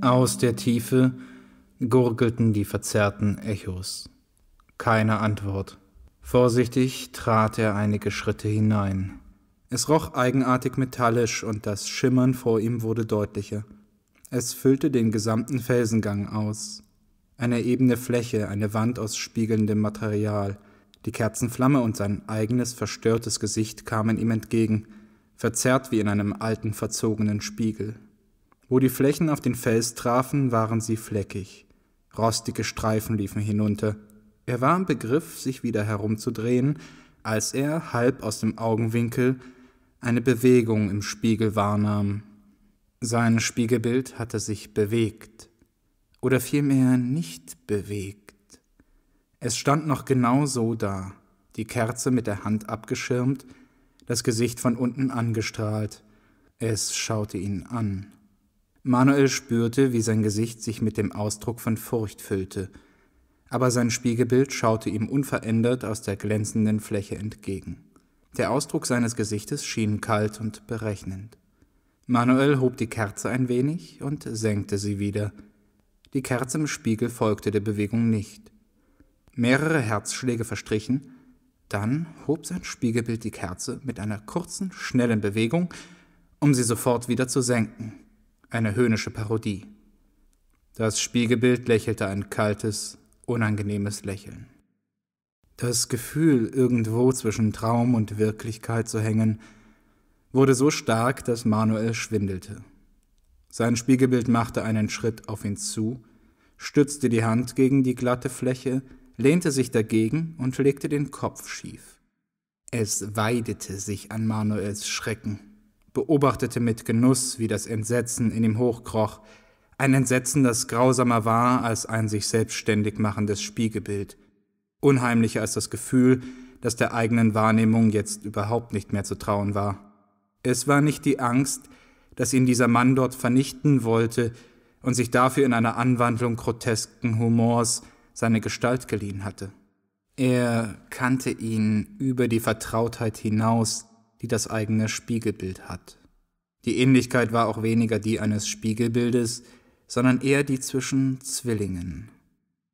Aus der Tiefe gurgelten die verzerrten Echos. Keine Antwort. Vorsichtig trat er einige Schritte hinein. Es roch eigenartig metallisch und das Schimmern vor ihm wurde deutlicher. Es füllte den gesamten Felsengang aus. Eine ebene Fläche, eine Wand aus spiegelndem Material. Die Kerzenflamme und sein eigenes verstörtes Gesicht kamen ihm entgegen, verzerrt wie in einem alten, verzogenen Spiegel. Wo die Flächen auf den Fels trafen, waren sie fleckig. Rostige Streifen liefen hinunter. Er war im Begriff, sich wieder herumzudrehen, als er, halb aus dem Augenwinkel, eine Bewegung im Spiegel wahrnahm. Sein Spiegelbild hatte sich bewegt. Oder vielmehr nicht bewegt. Es stand noch genau so da, die Kerze mit der Hand abgeschirmt, das Gesicht von unten angestrahlt. Es schaute ihn an. Manuel spürte, wie sein Gesicht sich mit dem Ausdruck von Furcht füllte, aber sein Spiegelbild schaute ihm unverändert aus der glänzenden Fläche entgegen. Der Ausdruck seines Gesichtes schien kalt und berechnend. Manuel hob die Kerze ein wenig und senkte sie wieder. Die Kerze im Spiegel folgte der Bewegung nicht. Mehrere Herzschläge verstrichen, dann hob sein Spiegelbild die Kerze mit einer kurzen, schnellen Bewegung, um sie sofort wieder zu senken eine höhnische Parodie. Das Spiegelbild lächelte ein kaltes, unangenehmes Lächeln. Das Gefühl, irgendwo zwischen Traum und Wirklichkeit zu hängen, wurde so stark, dass Manuel schwindelte. Sein Spiegelbild machte einen Schritt auf ihn zu, stützte die Hand gegen die glatte Fläche, lehnte sich dagegen und legte den Kopf schief. Es weidete sich an Manuels Schrecken beobachtete mit Genuss, wie das Entsetzen in ihm hochkroch, ein Entsetzen, das grausamer war als ein sich selbstständig machendes Spiegelbild, unheimlicher als das Gefühl, das der eigenen Wahrnehmung jetzt überhaupt nicht mehr zu trauen war. Es war nicht die Angst, dass ihn dieser Mann dort vernichten wollte und sich dafür in einer Anwandlung grotesken Humors seine Gestalt geliehen hatte. Er kannte ihn über die Vertrautheit hinaus, die das eigene Spiegelbild hat. Die Ähnlichkeit war auch weniger die eines Spiegelbildes, sondern eher die zwischen Zwillingen.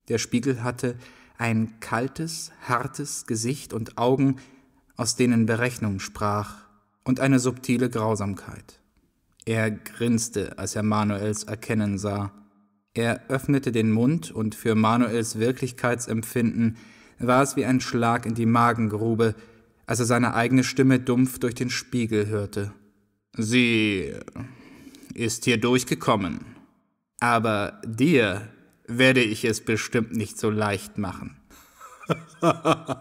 Der Spiegel hatte ein kaltes, hartes Gesicht und Augen, aus denen Berechnung sprach, und eine subtile Grausamkeit. Er grinste, als er Manuels erkennen sah. Er öffnete den Mund, und für Manuels Wirklichkeitsempfinden war es wie ein Schlag in die Magengrube, als er seine eigene Stimme dumpf durch den Spiegel hörte. Sie äh, ist hier durchgekommen, aber dir werde ich es bestimmt nicht so leicht machen.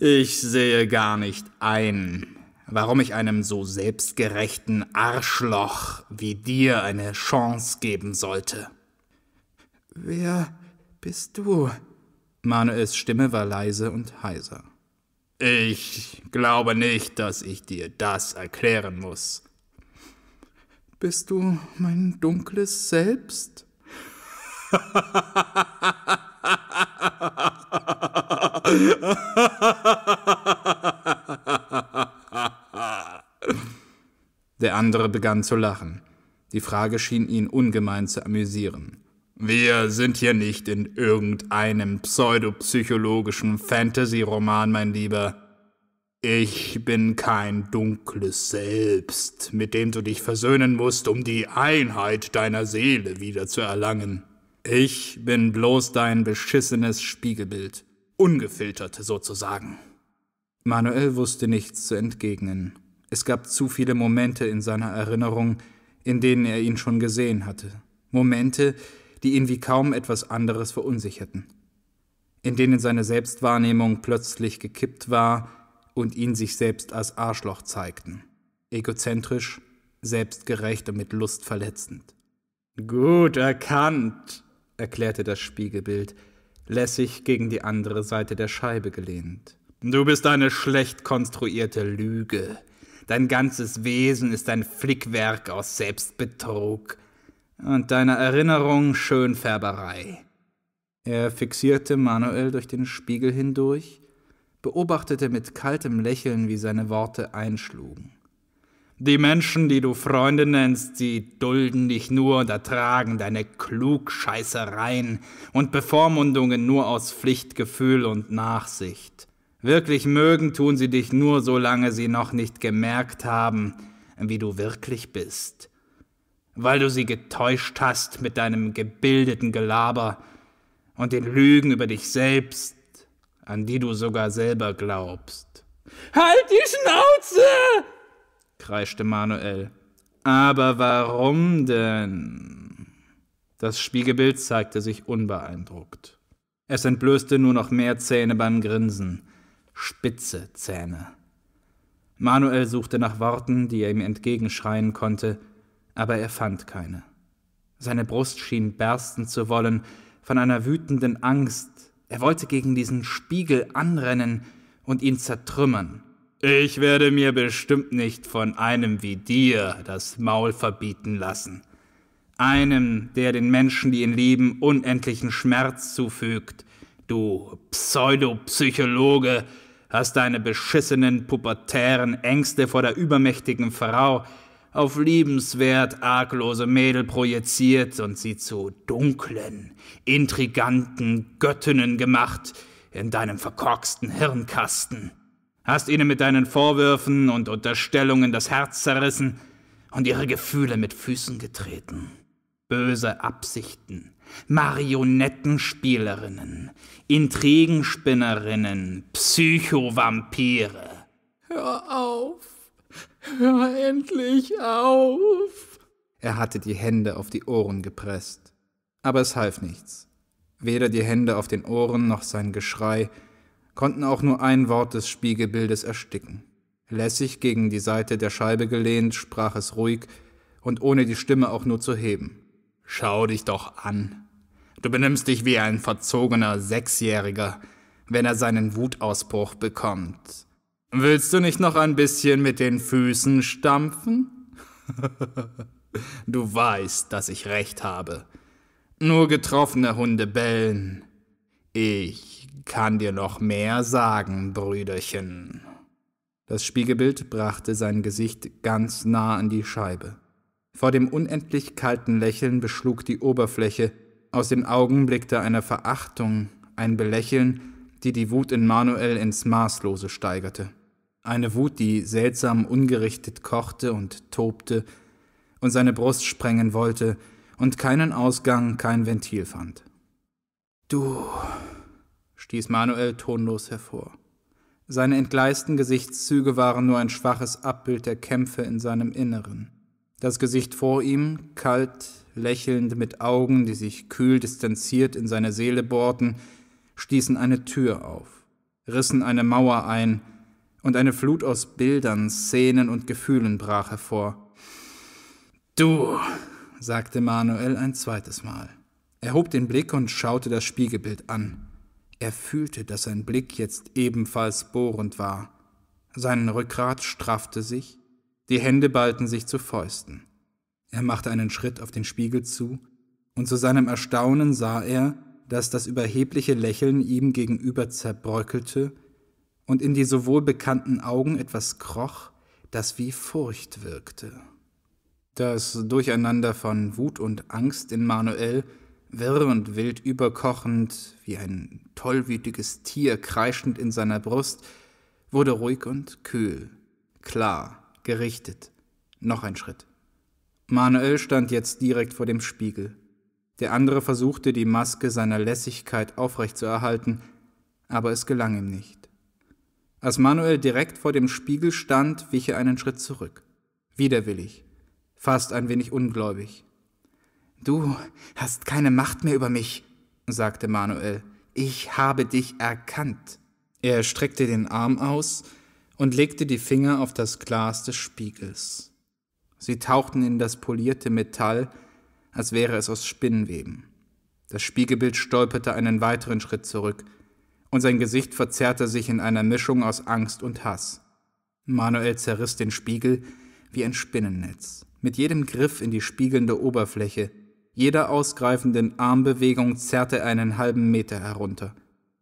ich sehe gar nicht ein, warum ich einem so selbstgerechten Arschloch wie dir eine Chance geben sollte. Wer bist du? Manuels Stimme war leise und heiser. Ich glaube nicht, dass ich dir das erklären muss. Bist du mein dunkles Selbst? Der andere begann zu lachen. Die Frage schien ihn ungemein zu amüsieren. Wir sind hier nicht in irgendeinem pseudopsychologischen Fantasy-Roman, mein Lieber. Ich bin kein dunkles Selbst, mit dem du dich versöhnen musst, um die Einheit deiner Seele wieder zu erlangen. Ich bin bloß dein beschissenes Spiegelbild, ungefiltert sozusagen. Manuel wusste nichts zu entgegnen. Es gab zu viele Momente in seiner Erinnerung, in denen er ihn schon gesehen hatte. Momente, die die ihn wie kaum etwas anderes verunsicherten, in denen seine Selbstwahrnehmung plötzlich gekippt war und ihn sich selbst als Arschloch zeigten, egozentrisch, selbstgerecht und mit Lust verletzend. Gut erkannt, erklärte das Spiegelbild, lässig gegen die andere Seite der Scheibe gelehnt. Du bist eine schlecht konstruierte Lüge. Dein ganzes Wesen ist ein Flickwerk aus Selbstbetrug und deiner Erinnerung Schönfärberei. Er fixierte Manuel durch den Spiegel hindurch, beobachtete mit kaltem Lächeln, wie seine Worte einschlugen. Die Menschen, die du Freunde nennst, sie dulden dich nur und ertragen deine Klugscheißereien und Bevormundungen nur aus Pflichtgefühl und Nachsicht. Wirklich mögen tun sie dich nur, solange sie noch nicht gemerkt haben, wie du wirklich bist weil du sie getäuscht hast mit deinem gebildeten Gelaber und den Lügen über dich selbst, an die du sogar selber glaubst. Halt die Schnauze! kreischte Manuel. Aber warum denn? Das Spiegelbild zeigte sich unbeeindruckt. Es entblößte nur noch mehr Zähne beim Grinsen. Spitze Zähne. Manuel suchte nach Worten, die er ihm entgegenschreien konnte, aber er fand keine. Seine Brust schien bersten zu wollen, von einer wütenden Angst. Er wollte gegen diesen Spiegel anrennen und ihn zertrümmern. Ich werde mir bestimmt nicht von einem wie dir das Maul verbieten lassen. Einem, der den Menschen, die ihn lieben, unendlichen Schmerz zufügt. Du Pseudopsychologe hast deine beschissenen pubertären Ängste vor der übermächtigen Frau, auf liebenswert arglose Mädel projiziert und sie zu dunklen, intriganten Göttinnen gemacht in deinem verkorksten Hirnkasten. Hast ihnen mit deinen Vorwürfen und Unterstellungen das Herz zerrissen und ihre Gefühle mit Füßen getreten. Böse Absichten, Marionettenspielerinnen, Intrigenspinnerinnen, Psychovampire. Hör auf. Hör endlich auf! Er hatte die Hände auf die Ohren gepresst. Aber es half nichts. Weder die Hände auf den Ohren noch sein Geschrei konnten auch nur ein Wort des Spiegelbildes ersticken. Lässig gegen die Seite der Scheibe gelehnt, sprach es ruhig und ohne die Stimme auch nur zu heben. Schau dich doch an. Du benimmst dich wie ein verzogener Sechsjähriger, wenn er seinen Wutausbruch bekommt. Willst du nicht noch ein bisschen mit den Füßen stampfen? du weißt, dass ich recht habe. Nur getroffene Hunde bellen. Ich kann dir noch mehr sagen, Brüderchen. Das Spiegelbild brachte sein Gesicht ganz nah an die Scheibe. Vor dem unendlich kalten Lächeln beschlug die Oberfläche, aus den Augen blickte eine Verachtung, ein Belächeln, die die Wut in Manuel ins Maßlose steigerte eine Wut, die seltsam ungerichtet kochte und tobte und seine Brust sprengen wollte und keinen Ausgang, kein Ventil fand. Du, stieß Manuel tonlos hervor. Seine entgleisten Gesichtszüge waren nur ein schwaches Abbild der Kämpfe in seinem Inneren. Das Gesicht vor ihm, kalt, lächelnd, mit Augen, die sich kühl distanziert in seine Seele bohrten, stießen eine Tür auf, rissen eine Mauer ein, und eine Flut aus Bildern, Szenen und Gefühlen brach hervor. Du, sagte Manuel ein zweites Mal. Er hob den Blick und schaute das Spiegelbild an. Er fühlte, dass sein Blick jetzt ebenfalls bohrend war. Sein Rückgrat straffte sich, die Hände ballten sich zu Fäusten. Er machte einen Schritt auf den Spiegel zu, und zu seinem Erstaunen sah er, dass das überhebliche Lächeln ihm gegenüber zerbröckelte und in die so wohlbekannten Augen etwas kroch, das wie Furcht wirkte. Das Durcheinander von Wut und Angst in Manuel, wirr und wild überkochend, wie ein tollwütiges Tier kreischend in seiner Brust, wurde ruhig und kühl, klar, gerichtet. Noch ein Schritt. Manuel stand jetzt direkt vor dem Spiegel. Der andere versuchte, die Maske seiner Lässigkeit aufrechtzuerhalten, aber es gelang ihm nicht. Als Manuel direkt vor dem Spiegel stand, wich er einen Schritt zurück. Widerwillig, fast ein wenig ungläubig. Du hast keine Macht mehr über mich, sagte Manuel. Ich habe dich erkannt. Er streckte den Arm aus und legte die Finger auf das Glas des Spiegels. Sie tauchten in das polierte Metall, als wäre es aus Spinnenweben. Das Spiegelbild stolperte einen weiteren Schritt zurück – und sein Gesicht verzerrte sich in einer Mischung aus Angst und Hass. Manuel zerriss den Spiegel wie ein Spinnennetz. Mit jedem Griff in die spiegelnde Oberfläche, jeder ausgreifenden Armbewegung zerrte er einen halben Meter herunter.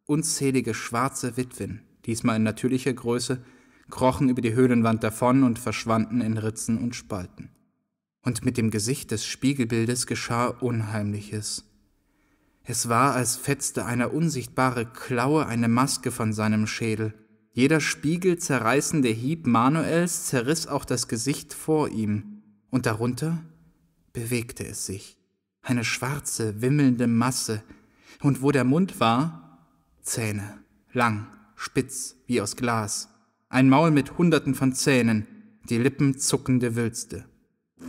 Unzählige schwarze Witwen, diesmal in natürlicher Größe, krochen über die Höhlenwand davon und verschwanden in Ritzen und Spalten. Und mit dem Gesicht des Spiegelbildes geschah Unheimliches. Es war, als fetzte eine unsichtbare Klaue eine Maske von seinem Schädel. Jeder spiegelzerreißende Hieb Manuels zerriss auch das Gesicht vor ihm, und darunter bewegte es sich. Eine schwarze, wimmelnde Masse, und wo der Mund war, Zähne, lang, spitz, wie aus Glas, ein Maul mit Hunderten von Zähnen, die Lippen zuckende Wülste.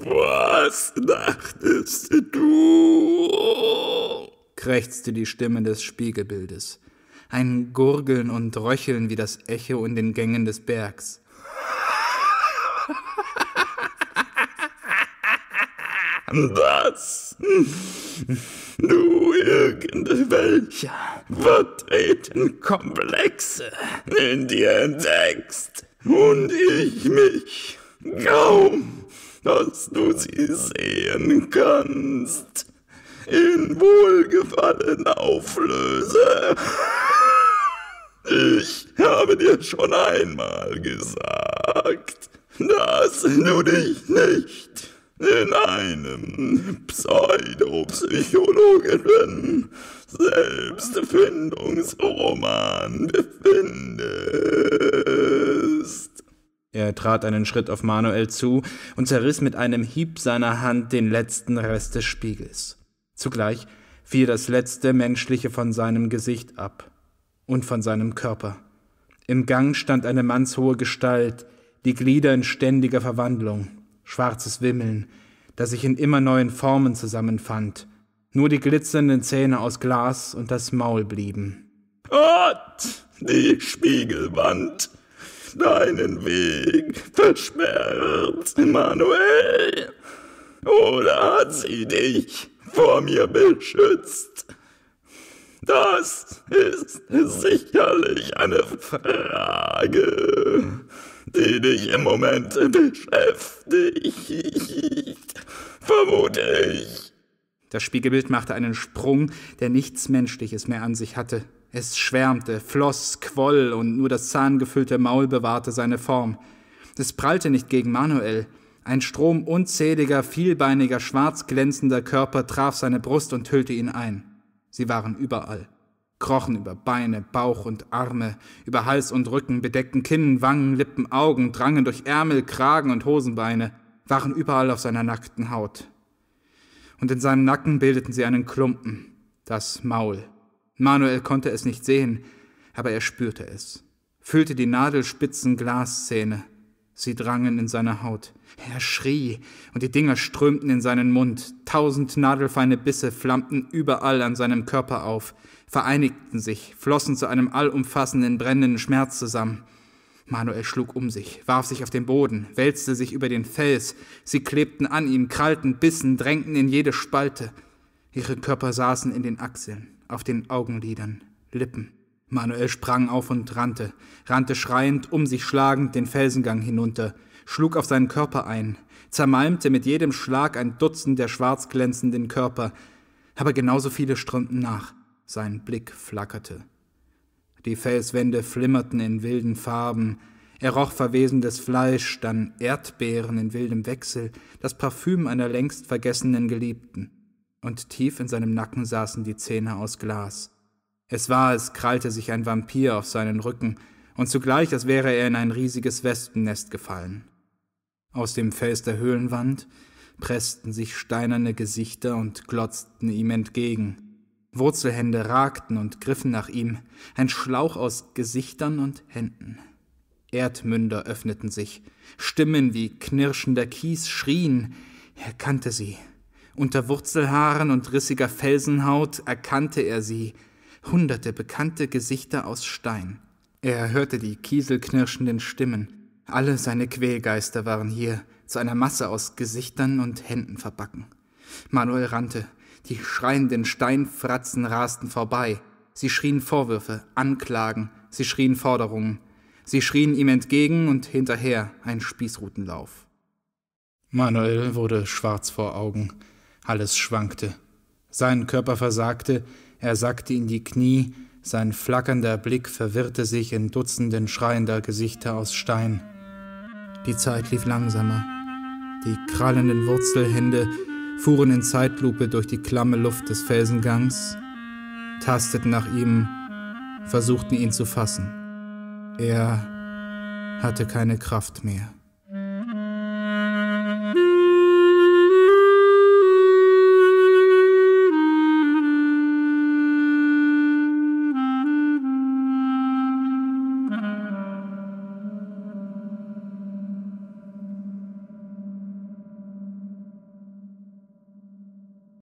Was dachtest du? krächzte die Stimme des Spiegelbildes. Ein Gurgeln und Röcheln wie das Echo in den Gängen des Bergs. Was? Du irgendwelcher vertreten Komplexe in dir entdeckst und ich mich kaum, dass du sie sehen kannst in Wohlgefallen auflöse. Ich habe dir schon einmal gesagt, dass du dich nicht in einem pseudopsychologischen Selbstfindungsroman befindest. Er trat einen Schritt auf Manuel zu und zerriss mit einem Hieb seiner Hand den letzten Rest des Spiegels. Zugleich fiel das letzte Menschliche von seinem Gesicht ab und von seinem Körper. Im Gang stand eine mannshohe Gestalt, die Glieder in ständiger Verwandlung, schwarzes Wimmeln, das sich in immer neuen Formen zusammenfand. Nur die glitzernden Zähne aus Glas und das Maul blieben. Gott, die Spiegelwand, deinen Weg versperrt, Manuel. Oder hat sie dich? vor mir beschützt. Das ist sicherlich eine Frage, die dich im Moment beschäftigt, vermute ich. Das Spiegelbild machte einen Sprung, der nichts Menschliches mehr an sich hatte. Es schwärmte, floss, quoll, und nur das zahngefüllte Maul bewahrte seine Form. Es prallte nicht gegen Manuel, ein Strom unzähliger, vielbeiniger, schwarz glänzender Körper traf seine Brust und hüllte ihn ein. Sie waren überall, krochen über Beine, Bauch und Arme, über Hals und Rücken, bedeckten Kinn, Wangen, Lippen, Augen, drangen durch Ärmel, Kragen und Hosenbeine, waren überall auf seiner nackten Haut. Und in seinem Nacken bildeten sie einen Klumpen, das Maul. Manuel konnte es nicht sehen, aber er spürte es, fühlte die nadelspitzen Glaszähne, Sie drangen in seine Haut. Er schrie, und die Dinger strömten in seinen Mund. Tausend nadelfeine Bisse flammten überall an seinem Körper auf, vereinigten sich, flossen zu einem allumfassenden, brennenden Schmerz zusammen. Manuel schlug um sich, warf sich auf den Boden, wälzte sich über den Fels. Sie klebten an ihm, krallten, bissen, drängten in jede Spalte. Ihre Körper saßen in den Achseln, auf den Augenlidern, Lippen. Manuel sprang auf und rannte, rannte schreiend, um sich schlagend den Felsengang hinunter, schlug auf seinen Körper ein, zermalmte mit jedem Schlag ein Dutzend der schwarz glänzenden Körper, aber genauso viele strömten nach. Sein Blick flackerte. Die Felswände flimmerten in wilden Farben, er roch verwesendes Fleisch, dann Erdbeeren in wildem Wechsel, das Parfüm einer längst vergessenen Geliebten. Und tief in seinem Nacken saßen die Zähne aus Glas. Es war, als krallte sich ein Vampir auf seinen Rücken, und zugleich, als wäre er in ein riesiges Wespennest gefallen. Aus dem Fels der Höhlenwand pressten sich steinerne Gesichter und glotzten ihm entgegen. Wurzelhände ragten und griffen nach ihm, ein Schlauch aus Gesichtern und Händen. Erdmünder öffneten sich, Stimmen wie knirschender Kies schrien, er kannte sie. Unter Wurzelhaaren und rissiger Felsenhaut erkannte er sie, hunderte bekannte Gesichter aus Stein. Er hörte die kieselknirschenden Stimmen. Alle seine Quälgeister waren hier, zu einer Masse aus Gesichtern und Händen verbacken. Manuel rannte. Die schreienden Steinfratzen rasten vorbei. Sie schrien Vorwürfe, Anklagen, sie schrien Forderungen. Sie schrien ihm entgegen und hinterher ein Spießrutenlauf. Manuel wurde schwarz vor Augen. Alles schwankte. Sein Körper versagte, er sackte in die Knie, sein flackernder Blick verwirrte sich in Dutzenden schreiender Gesichter aus Stein. Die Zeit lief langsamer. Die krallenden Wurzelhände fuhren in Zeitlupe durch die klamme Luft des Felsengangs, tasteten nach ihm, versuchten ihn zu fassen. Er hatte keine Kraft mehr.